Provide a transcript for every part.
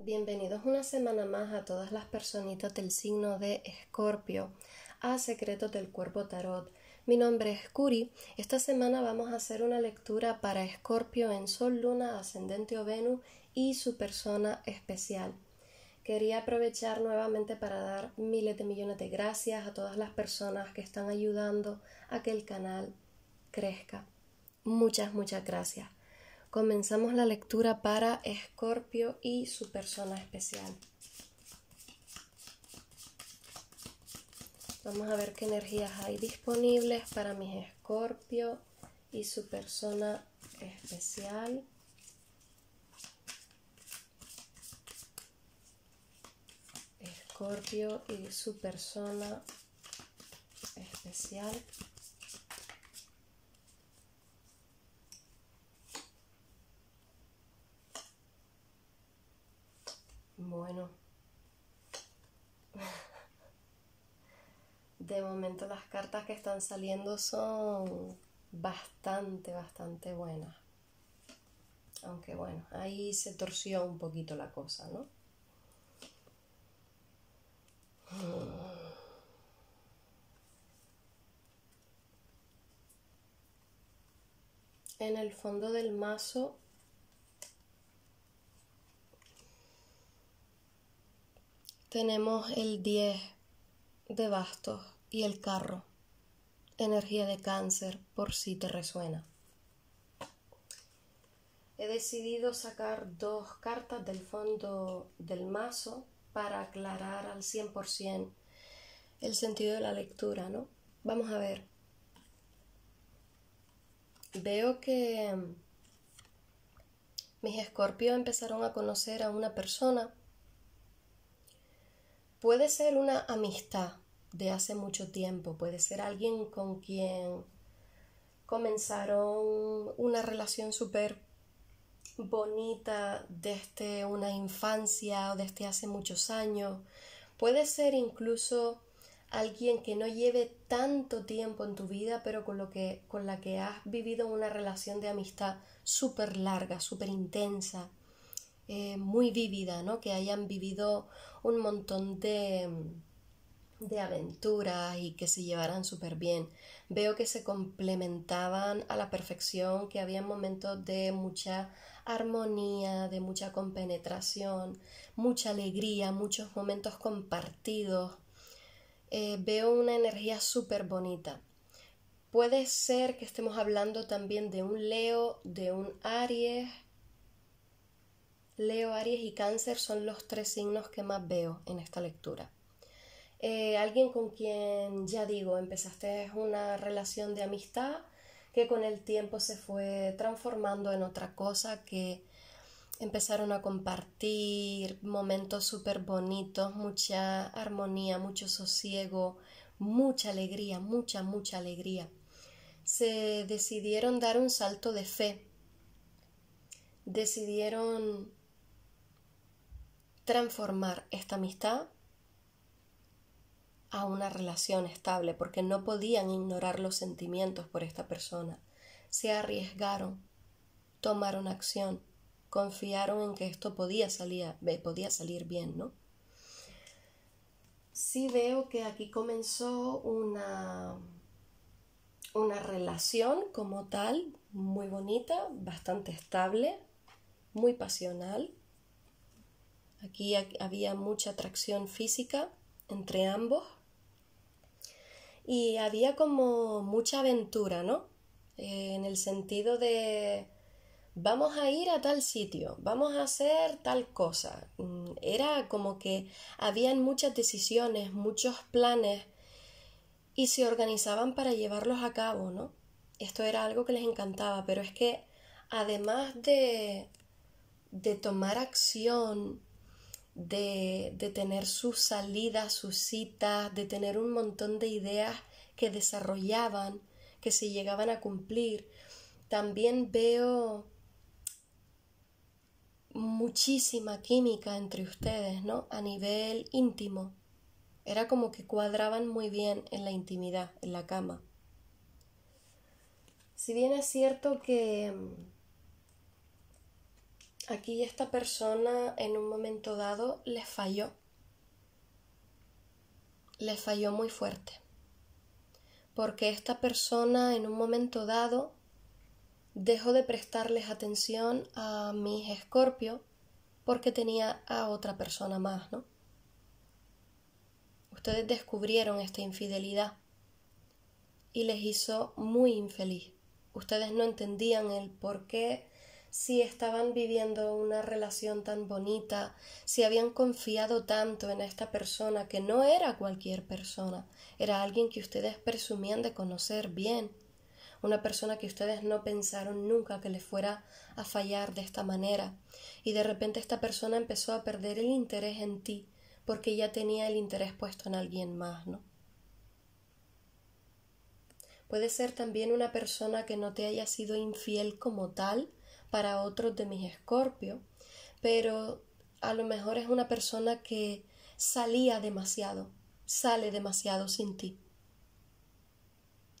Bienvenidos una semana más a todas las personitas del signo de Escorpio, a Secretos del Cuerpo Tarot. Mi nombre es Curi. Esta semana vamos a hacer una lectura para Escorpio en Sol, Luna, Ascendente o Venus y su persona especial. Quería aprovechar nuevamente para dar miles de millones de gracias a todas las personas que están ayudando a que el canal crezca. Muchas, muchas gracias. Comenzamos la lectura para Escorpio y su persona especial. Vamos a ver qué energías hay disponibles para mis Escorpio y su persona especial. Escorpio y su persona especial. De momento las cartas que están saliendo son bastante, bastante buenas. Aunque bueno, ahí se torció un poquito la cosa, ¿no? En el fondo del mazo tenemos el 10 de bastos y el carro. Energía de cáncer, por si te resuena. He decidido sacar dos cartas del fondo del mazo para aclarar al 100% el sentido de la lectura, ¿no? Vamos a ver. Veo que mm, mis escorpios empezaron a conocer a una persona. Puede ser una amistad, de hace mucho tiempo, puede ser alguien con quien comenzaron una relación súper bonita desde una infancia o desde hace muchos años, puede ser incluso alguien que no lleve tanto tiempo en tu vida, pero con, lo que, con la que has vivido una relación de amistad súper larga, súper intensa, eh, muy vívida, ¿no? Que hayan vivido un montón de de aventuras y que se llevaran súper bien. Veo que se complementaban a la perfección, que había momentos de mucha armonía, de mucha compenetración, mucha alegría, muchos momentos compartidos. Eh, veo una energía súper bonita. Puede ser que estemos hablando también de un Leo, de un Aries. Leo, Aries y Cáncer son los tres signos que más veo en esta lectura. Eh, alguien con quien, ya digo, empezaste una relación de amistad que con el tiempo se fue transformando en otra cosa, que empezaron a compartir momentos súper bonitos, mucha armonía, mucho sosiego, mucha alegría, mucha, mucha alegría. Se decidieron dar un salto de fe, decidieron transformar esta amistad a una relación estable porque no podían ignorar los sentimientos por esta persona. Se arriesgaron, tomaron acción, confiaron en que esto podía salir, podía salir bien, ¿no? Sí veo que aquí comenzó una, una relación como tal, muy bonita, bastante estable, muy pasional. Aquí había mucha atracción física entre ambos y había como mucha aventura, ¿no? Eh, en el sentido de vamos a ir a tal sitio, vamos a hacer tal cosa. Mm, era como que habían muchas decisiones, muchos planes y se organizaban para llevarlos a cabo, ¿no? Esto era algo que les encantaba, pero es que además de, de tomar acción, de, tener sus salidas, sus citas, de tener un montón de ideas que desarrollaban, que se llegaban a cumplir. También veo muchísima química entre ustedes, ¿no? A nivel íntimo. Era como que cuadraban muy bien en la intimidad, en la cama. Si bien es cierto que Aquí esta persona en un momento dado le falló. Le falló muy fuerte. Porque esta persona en un momento dado dejó de prestarles atención a mis escorpio porque tenía a otra persona más, ¿no? Ustedes descubrieron esta infidelidad y les hizo muy infeliz. Ustedes no entendían el por qué si estaban viviendo una relación tan bonita, si habían confiado tanto en esta persona que no era cualquier persona, era alguien que ustedes presumían de conocer bien, una persona que ustedes no pensaron nunca que le fuera a fallar de esta manera, y de repente esta persona empezó a perder el interés en ti porque ya tenía el interés puesto en alguien más, ¿no? Puede ser también una persona que no te haya sido infiel como tal, para otros de mis escorpios, pero a lo mejor es una persona que salía demasiado, sale demasiado sin ti.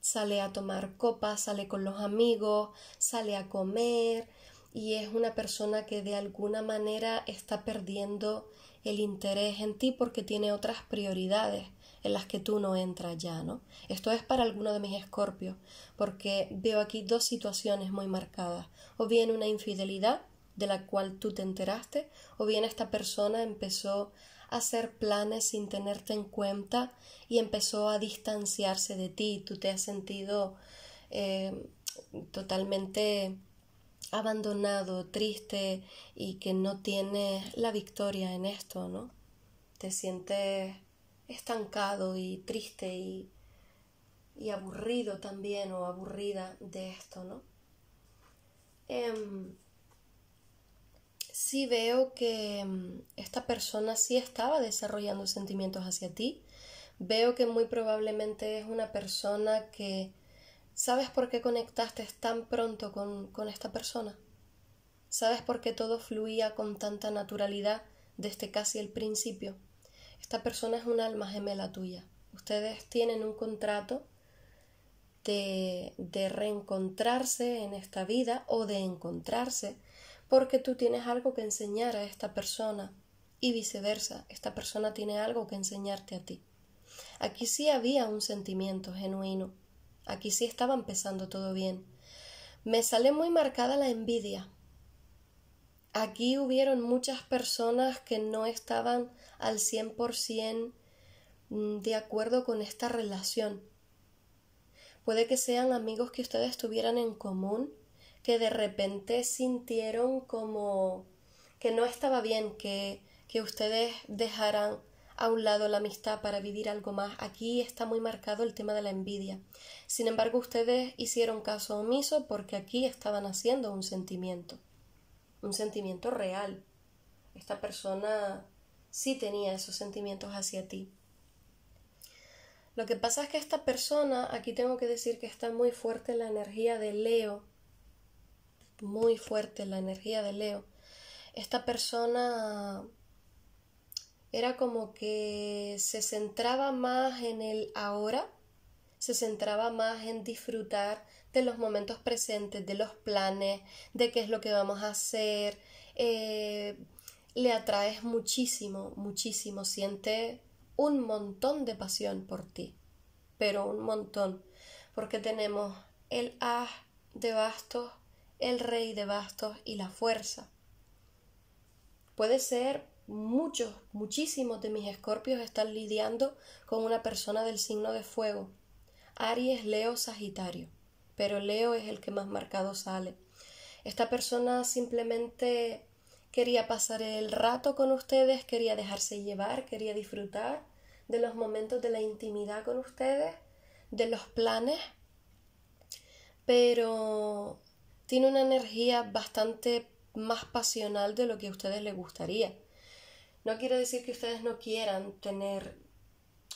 Sale a tomar copas, sale con los amigos, sale a comer y es una persona que de alguna manera está perdiendo el interés en ti porque tiene otras prioridades en las que tú no entras ya, ¿no? Esto es para alguno de mis escorpios, porque veo aquí dos situaciones muy marcadas, o bien una infidelidad de la cual tú te enteraste, o bien esta persona empezó a hacer planes sin tenerte en cuenta y empezó a distanciarse de ti, tú te has sentido eh, totalmente abandonado, triste y que no tienes la victoria en esto, ¿no? Te sientes estancado y triste y, y aburrido también o aburrida de esto, ¿no? Em, sí veo que em, esta persona sí estaba desarrollando sentimientos hacia ti. Veo que muy probablemente es una persona que... ¿Sabes por qué conectaste tan pronto con, con esta persona? ¿Sabes por qué todo fluía con tanta naturalidad desde casi el principio? Esta persona es un alma gemela tuya. Ustedes tienen un contrato de, de reencontrarse en esta vida o de encontrarse porque tú tienes algo que enseñar a esta persona y viceversa, esta persona tiene algo que enseñarte a ti. Aquí sí había un sentimiento genuino, aquí sí estaba empezando todo bien. Me sale muy marcada la envidia, aquí hubieron muchas personas que no estaban al 100% mm, de acuerdo con esta relación. Puede que sean amigos que ustedes tuvieran en común, que de repente sintieron como que no estaba bien que, que ustedes dejaran a un lado la amistad para vivir algo más. Aquí está muy marcado el tema de la envidia. Sin embargo, ustedes hicieron caso omiso porque aquí estaban haciendo un sentimiento un sentimiento real. Esta persona sí tenía esos sentimientos hacia ti. Lo que pasa es que esta persona, aquí tengo que decir que está muy fuerte la energía de Leo, muy fuerte la energía de Leo. Esta persona era como que se centraba más en el ahora, se centraba más en disfrutar de los momentos presentes, de los planes, de qué es lo que vamos a hacer. Eh, le atraes muchísimo, muchísimo. Siente un montón de pasión por ti, pero un montón. Porque tenemos el a de bastos, el rey de bastos y la fuerza. Puede ser muchos, muchísimos de mis escorpios están lidiando con una persona del signo de fuego. Aries, Leo, Sagitario pero Leo es el que más marcado sale. Esta persona simplemente quería pasar el rato con ustedes, quería dejarse llevar, quería disfrutar de los momentos de la intimidad con ustedes, de los planes, pero tiene una energía bastante más pasional de lo que a ustedes les gustaría. No quiero decir que ustedes no quieran tener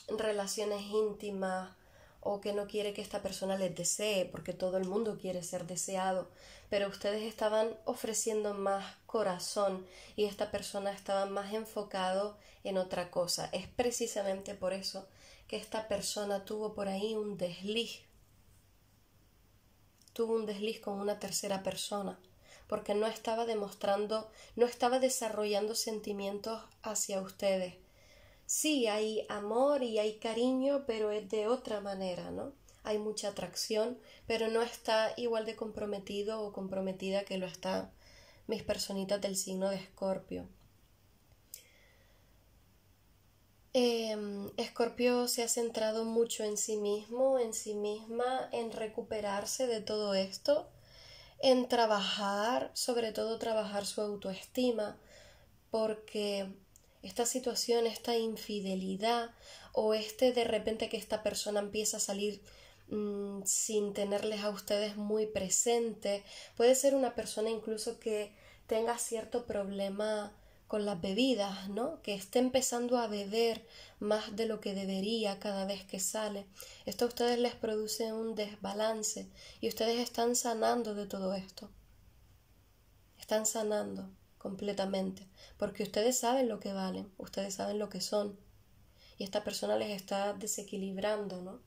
relaciones íntimas o que no quiere que esta persona les desee, porque todo el mundo quiere ser deseado, pero ustedes estaban ofreciendo más corazón y esta persona estaba más enfocado en otra cosa. Es precisamente por eso que esta persona tuvo por ahí un desliz. Tuvo un desliz con una tercera persona, porque no estaba demostrando, no estaba desarrollando sentimientos hacia ustedes sí hay amor y hay cariño, pero es de otra manera, ¿no? Hay mucha atracción, pero no está igual de comprometido o comprometida que lo están mis personitas del signo de Escorpio. Em, Escorpio se ha centrado mucho en sí mismo, en sí misma, en recuperarse de todo esto, en trabajar, sobre todo trabajar su autoestima, porque esta situación, esta infidelidad o este de repente que esta persona empieza a salir mm, sin tenerles a ustedes muy presente. Puede ser una persona incluso que tenga cierto problema con las bebidas, ¿no? Que esté empezando a beber más de lo que debería cada vez que sale. Esto a ustedes les produce un desbalance y ustedes están sanando de todo esto. Están sanando completamente porque ustedes saben lo que valen, ustedes saben lo que son. Y esta persona les está desequilibrando, ¿no?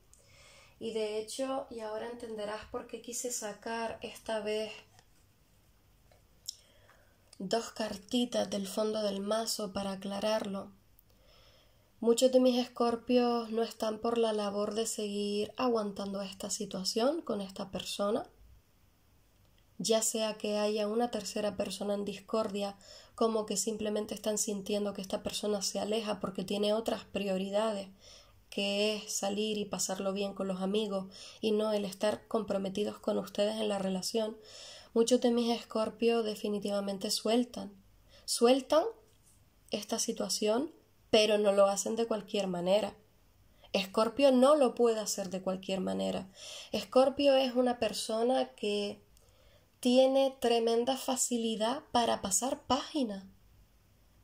Y de hecho, y ahora entenderás por qué quise sacar esta vez dos cartitas del fondo del mazo para aclararlo. Muchos de mis escorpios no están por la labor de seguir aguantando esta situación con esta persona ya sea que haya una tercera persona en discordia, como que simplemente están sintiendo que esta persona se aleja porque tiene otras prioridades, que es salir y pasarlo bien con los amigos y no el estar comprometidos con ustedes en la relación, muchos de mis escorpios definitivamente sueltan. Sueltan esta situación, pero no lo hacen de cualquier manera. Escorpio no lo puede hacer de cualquier manera. Escorpio es una persona que tiene tremenda facilidad para pasar página,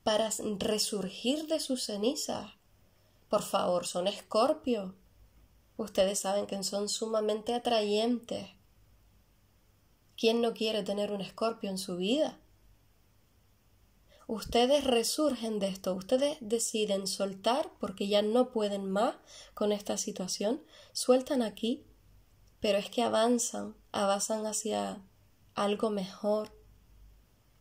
para resurgir de sus cenizas. Por favor, son escorpio. Ustedes saben que son sumamente atrayentes. ¿Quién no quiere tener un escorpio en su vida? Ustedes resurgen de esto, ustedes deciden soltar porque ya no pueden más con esta situación, sueltan aquí, pero es que avanzan, avanzan hacia algo mejor.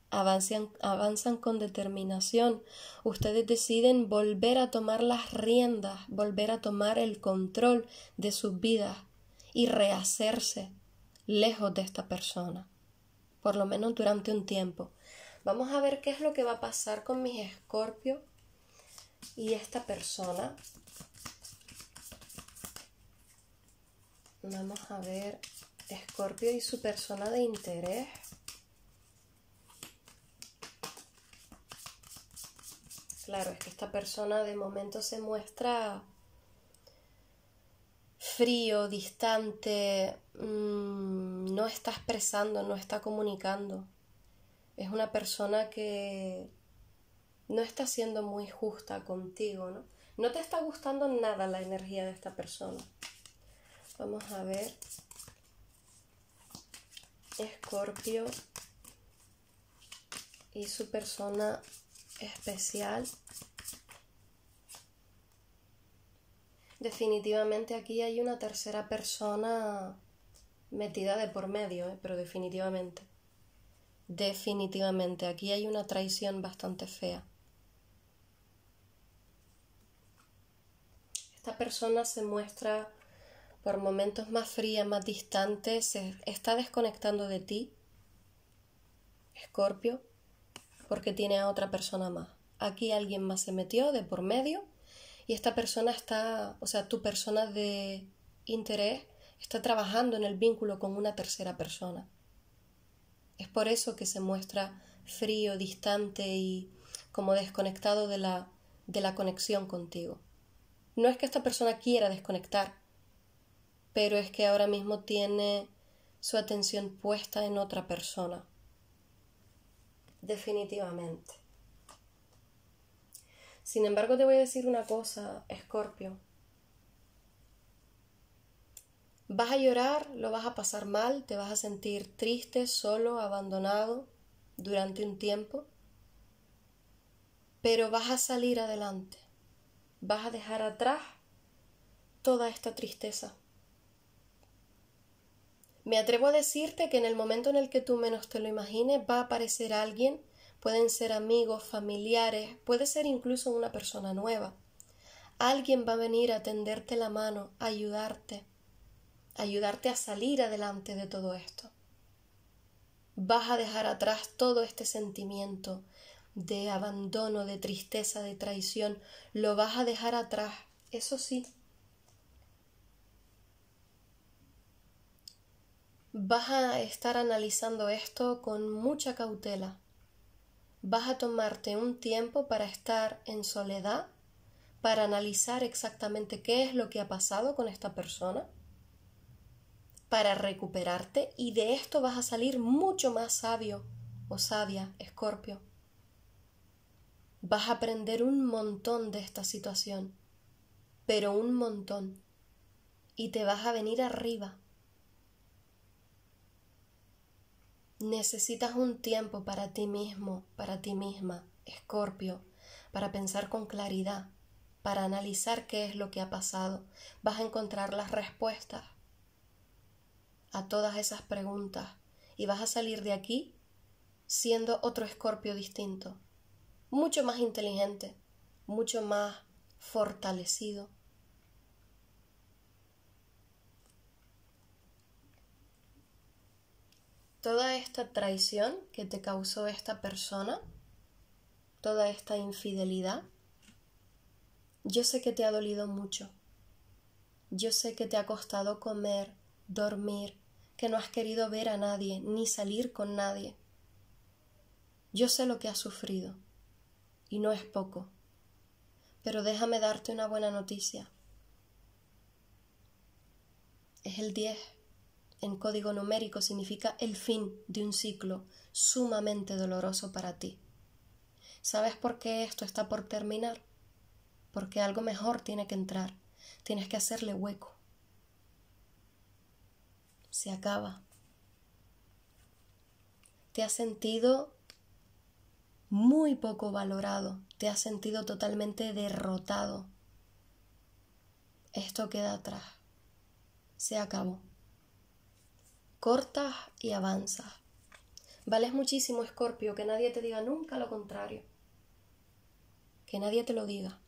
Avanzan, con determinación. Ustedes deciden volver a tomar las riendas, volver a tomar el control de sus vidas y rehacerse lejos de esta persona, por lo menos durante un tiempo. Vamos a ver qué es lo que va a pasar con mis escorpio y esta persona. Vamos a ver Escorpio y su persona de interés. Claro, es que esta persona de momento se muestra frío, distante, mm, no está expresando, no está comunicando. Es una persona que no está siendo muy justa contigo, ¿no? No te está gustando nada la energía de esta persona. Vamos a ver Escorpio y su persona especial. Definitivamente aquí hay una tercera persona metida de por medio, ¿eh? pero definitivamente. Definitivamente, aquí hay una traición bastante fea. Esta persona se muestra por momentos más fría, más distante, se está desconectando de ti, Escorpio, porque tiene a otra persona más. Aquí alguien más se metió de por medio y esta persona está, o sea, tu persona de interés está trabajando en el vínculo con una tercera persona. Es por eso que se muestra frío, distante y como desconectado de la, de la conexión contigo. No es que esta persona quiera desconectar, pero es que ahora mismo tiene su atención puesta en otra persona. Definitivamente. Sin embargo, te voy a decir una cosa, Escorpio. Vas a llorar, lo vas a pasar mal, te vas a sentir triste, solo, abandonado durante un tiempo, pero vas a salir adelante, vas a dejar atrás toda esta tristeza. Me atrevo a decirte que en el momento en el que tú menos te lo imagines va a aparecer alguien, pueden ser amigos, familiares, puede ser incluso una persona nueva. Alguien va a venir a tenderte la mano, a ayudarte, a ayudarte a salir adelante de todo esto. Vas a dejar atrás todo este sentimiento de abandono, de tristeza, de traición, lo vas a dejar atrás, eso sí, vas a estar analizando esto con mucha cautela. Vas a tomarte un tiempo para estar en soledad, para analizar exactamente qué es lo que ha pasado con esta persona, para recuperarte y de esto vas a salir mucho más sabio o sabia, Escorpio. Vas a aprender un montón de esta situación, pero un montón, y te vas a venir arriba Necesitas un tiempo para ti mismo, para ti misma, Escorpio, para pensar con claridad, para analizar qué es lo que ha pasado. Vas a encontrar las respuestas a todas esas preguntas y vas a salir de aquí siendo otro escorpio distinto, mucho más inteligente, mucho más fortalecido, toda esta traición que te causó esta persona, toda esta infidelidad, yo sé que te ha dolido mucho. Yo sé que te ha costado comer, dormir, que no has querido ver a nadie, ni salir con nadie. Yo sé lo que has sufrido, y no es poco. Pero déjame darte una buena noticia. Es el 10 en código numérico significa el fin de un ciclo sumamente doloroso para ti. ¿Sabes por qué esto está por terminar? Porque algo mejor tiene que entrar. Tienes que hacerle hueco. Se acaba. Te has sentido muy poco valorado. Te has sentido totalmente derrotado. Esto queda atrás. Se acabó cortas y avanzas. Vales muchísimo, Escorpio, que nadie te diga nunca lo contrario. Que nadie te lo diga.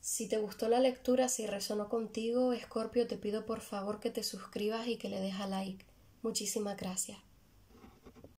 Si te gustó la lectura, si resonó contigo, Escorpio, te pido por favor que te suscribas y que le dejas like. Muchísimas gracias.